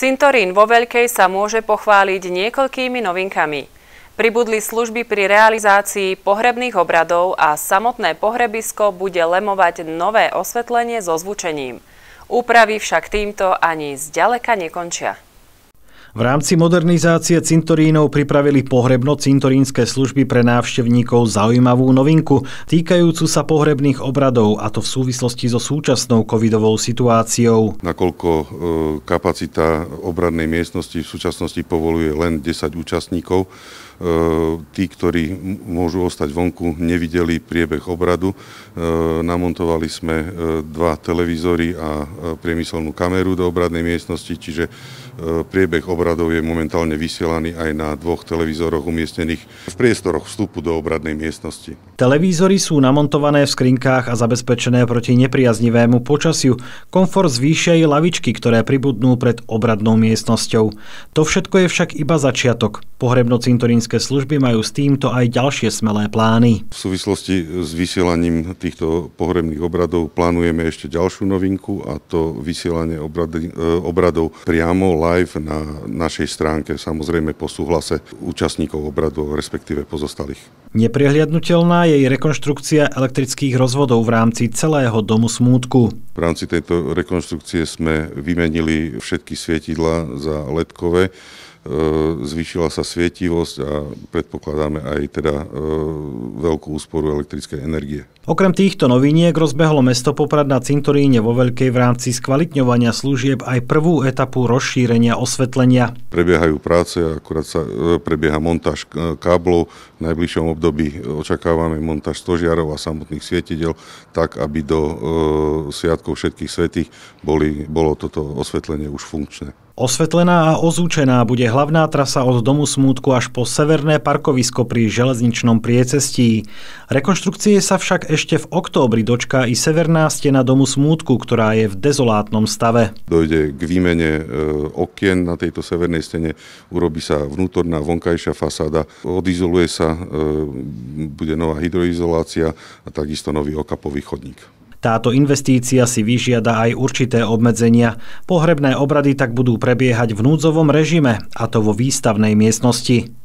Cintorín vo Veľkej sa môže pochváliť niekoľkými novinkami. Pribudli služby pri realizácii pohrebných obradov a samotné pohrebisko bude lemovať nové osvetlenie so zvučením. Úpravy však týmto ani zďaleka nekončia. V rámci modernizácie cintorínov pripravili pohrebno-cintorínske služby pre návštevníkov zaujímavú novinku, týkajúcu sa pohrebných obradov, a to v súvislosti so súčasnou covidovou situáciou. Nakoľko e, kapacita obradnej miestnosti v súčasnosti povoluje len 10 účastníkov, Ehm, tí, ktorí môžu ostať vonku, nevideli priebeh obradu. Ehm, namontovali sme ehm, dva televízory a priemyselnú kameru do obradnej miestnosti, čiže priebeh obradov je momentálne vysielaný aj na dvoch televízoroch umiestnených v priestoroch vstupu do obradnej miestnosti. Televízory sú namontované v skrinkách a zabezpečené proti nepriaznivému počasiu. Komfort zvýšia lavičky, ktoré pribudnú pred obradnou miestnosťou. To všetko je však iba začiatok. pohrebno cintorínsky zdravotnícke služby majú s týmto aj ďalšie smelé plány. V súvislosti s vysielaním týchto pohrebných obradov plánujeme ešte ďalšiu novinku a to vysielanie obrady, e, obradov priamo live na našej stránke, samozrejme po súhlase účastníkov obradov, respektíve pozostalých. Neprehliadnutelná je jej rekonštrukcia elektrických rozvodov v rámci celého domu smútku. V rámci tejto rekonštrukcie sme vymenili všetky svietidla za ledkové Eh, zvýšila sa svietivosť a predpokladáme aj teda eh, veľkú úsporu elektrickej energie. Okrem týchto noviniek rozbehlo mesto Poprad na Cintoríne vo Veľkej v rámci skvalitňovania služieb aj prvú etapu rozšírenia osvetlenia. Prebiehajú práce, akurát sa eh, prebieha montáž káblov. V najbližšom období očakávame montáž stožiarov a samotných svietidel, tak aby do sviatkov všetkých svetých boli, bolo toto osvetlenie už funkčné. Osvetlená a ozúčená bude hlavná trasa od Domu smútku až po severné parkovisko pri železničnom priecestí. Rekonštrukcie sa však ešte v októbri dočká i severná stena Domu smútku, ktorá je v dezolátnom stave. Dojde k výmene e, okien na tejto severnej stene, urobí sa vnútorná vonkajšia fasáda, odizoluje sa, e, bude nová hydroizolácia a takisto nový okapový chodník. Táto investícia si vyžiada aj určité obmedzenia. Pohrebné obrady tak budú prebiehať v núdzovom režime, a to vo výstavnej miestnosti.